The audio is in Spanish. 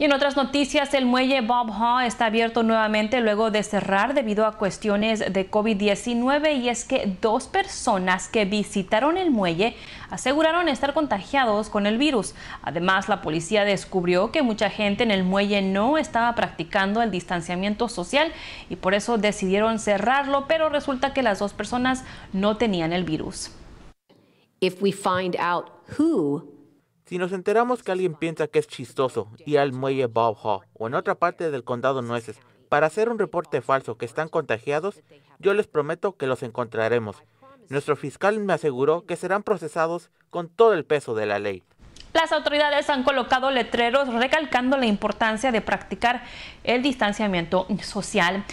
Y en otras noticias, el muelle Bob Haw está abierto nuevamente luego de cerrar debido a cuestiones de COVID-19 y es que dos personas que visitaron el muelle aseguraron estar contagiados con el virus. Además, la policía descubrió que mucha gente en el muelle no estaba practicando el distanciamiento social y por eso decidieron cerrarlo, pero resulta que las dos personas no tenían el virus. we find out who si nos enteramos que alguien piensa que es chistoso ir al muelle Bob Hall o en otra parte del condado Nueces para hacer un reporte falso que están contagiados, yo les prometo que los encontraremos. Nuestro fiscal me aseguró que serán procesados con todo el peso de la ley. Las autoridades han colocado letreros recalcando la importancia de practicar el distanciamiento social.